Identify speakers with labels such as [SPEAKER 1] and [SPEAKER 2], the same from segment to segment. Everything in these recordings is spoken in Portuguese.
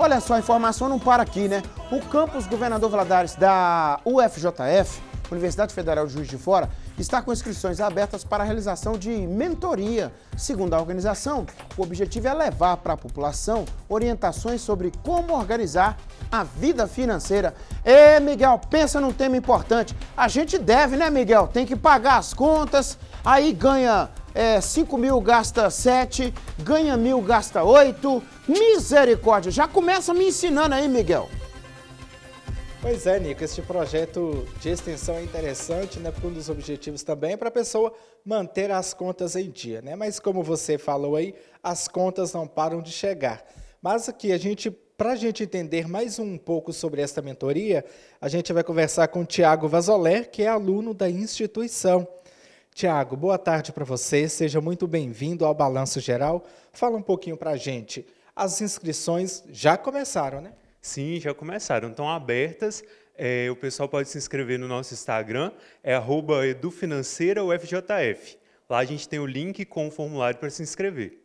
[SPEAKER 1] Olha só, a informação não para aqui, né? O campus Governador Valadares da UFJF, Universidade Federal de Juiz de Fora, está com inscrições abertas para a realização de mentoria. Segundo a organização, o objetivo é levar para a população orientações sobre como organizar a vida financeira. Ê, Miguel, pensa num tema importante. A gente deve, né, Miguel? Tem que pagar as contas, aí ganha é, 5 mil gasta 7, ganha mil gasta 8. Misericórdia! Já começa me ensinando aí, Miguel.
[SPEAKER 2] Pois é, Nico, este projeto de extensão é interessante, né? Porque um dos objetivos também é para a pessoa manter as contas em dia, né? Mas como você falou aí, as contas não param de chegar. Mas aqui a gente, para a gente entender mais um pouco sobre esta mentoria, a gente vai conversar com o Tiago Vazoler, que é aluno da instituição. Tiago, boa tarde para você. Seja muito bem-vindo ao Balanço Geral. Fala um pouquinho para a gente. As inscrições já começaram, né?
[SPEAKER 3] Sim, já começaram. Estão abertas. É, o pessoal pode se inscrever no nosso Instagram, é edufinanceiraufjf. Lá a gente tem o link com o formulário para se inscrever.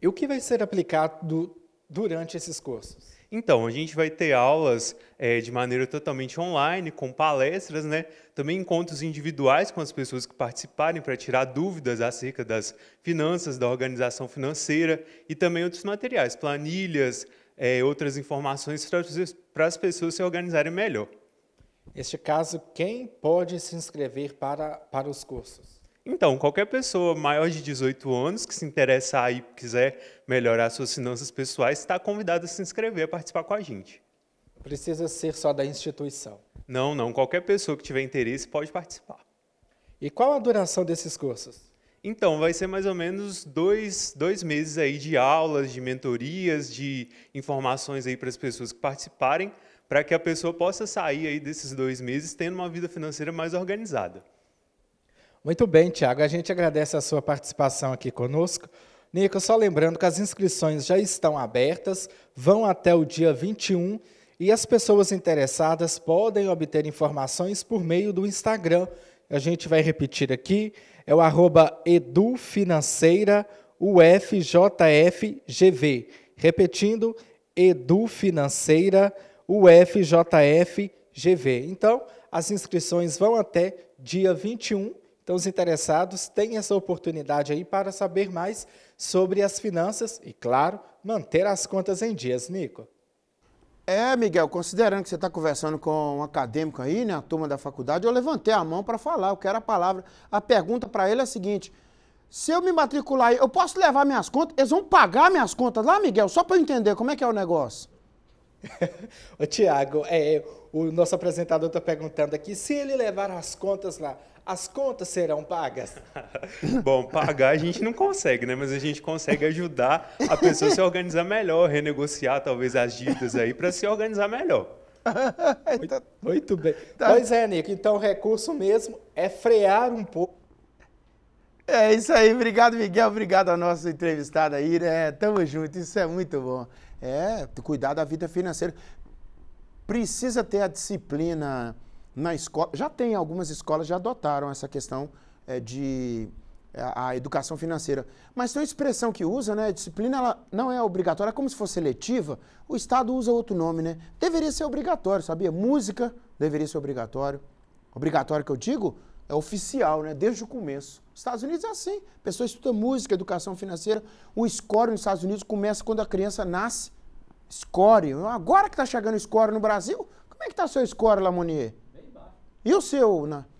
[SPEAKER 3] E o que vai ser aplicado durante esses cursos? Então, a gente vai ter aulas é, de maneira totalmente online, com palestras, né? também encontros individuais com as pessoas que participarem para tirar dúvidas acerca das finanças, da organização financeira e também outros materiais, planilhas, é, outras informações para as pessoas se organizarem melhor. Neste caso,
[SPEAKER 2] quem pode se inscrever para, para os cursos?
[SPEAKER 3] Então, qualquer pessoa maior de 18 anos que se interessar e quiser melhorar suas finanças pessoais está convidada a se
[SPEAKER 2] inscrever, a participar com a gente. Precisa ser só da instituição?
[SPEAKER 3] Não, não. Qualquer pessoa que tiver interesse pode participar.
[SPEAKER 2] E qual a duração desses cursos? Então, vai ser
[SPEAKER 3] mais ou menos dois, dois meses aí de aulas, de mentorias, de informações aí para as pessoas que participarem, para que a pessoa possa sair aí desses dois meses tendo uma vida financeira mais organizada.
[SPEAKER 2] Muito bem, Tiago. A gente agradece a sua participação aqui conosco. Nico, só lembrando que as inscrições já estão abertas, vão até o dia 21 e as pessoas interessadas podem obter informações por meio do Instagram. A gente vai repetir aqui, é o arroba edufinanceiraufjfgv. Repetindo, edufinanceiraufjfgv. Então, as inscrições vão até dia 21 então, os interessados têm essa oportunidade aí para saber mais sobre as finanças e, claro, manter as contas em dias, Nico.
[SPEAKER 1] É, Miguel, considerando que você está conversando com um acadêmico aí, né, a turma da faculdade, eu levantei a mão para falar, eu quero a palavra. A pergunta para ele é a seguinte: se eu me matricular aí, eu posso levar minhas contas? Eles vão pagar minhas contas lá, Miguel? Só para eu entender como é que é o negócio.
[SPEAKER 2] O Tiago, é, o nosso apresentador está perguntando aqui se ele levar as contas lá, as contas serão pagas?
[SPEAKER 3] Bom, pagar a gente não consegue, né? Mas a gente consegue ajudar a pessoa a se organizar melhor, renegociar talvez as dívidas aí para se organizar melhor.
[SPEAKER 2] muito, muito bem. Tá. Pois é, Nico.
[SPEAKER 1] Então, o recurso mesmo é frear um pouco é isso aí, obrigado Miguel, obrigado a nossa entrevistada. aí, né? Tamo junto, isso é muito bom. É, cuidar da vida financeira. Precisa ter a disciplina na escola. Já tem algumas escolas já adotaram essa questão é, de a, é, a, educação financeira. Mas tem uma expressão que usa, né? A disciplina ela não é obrigatória, é como se fosse seletiva. O Estado usa outro nome, né? Deveria ser obrigatório, sabia? Música deveria ser obrigatório. Obrigatório que eu digo é oficial, né? Desde o começo. Estados Unidos é assim. A pessoa estuda música, educação financeira. O score nos Estados Unidos começa quando a criança nasce. Score. Agora que está chegando score no Brasil, como é que está seu score, Lamonier? Bem baixo. E o seu, né? Na...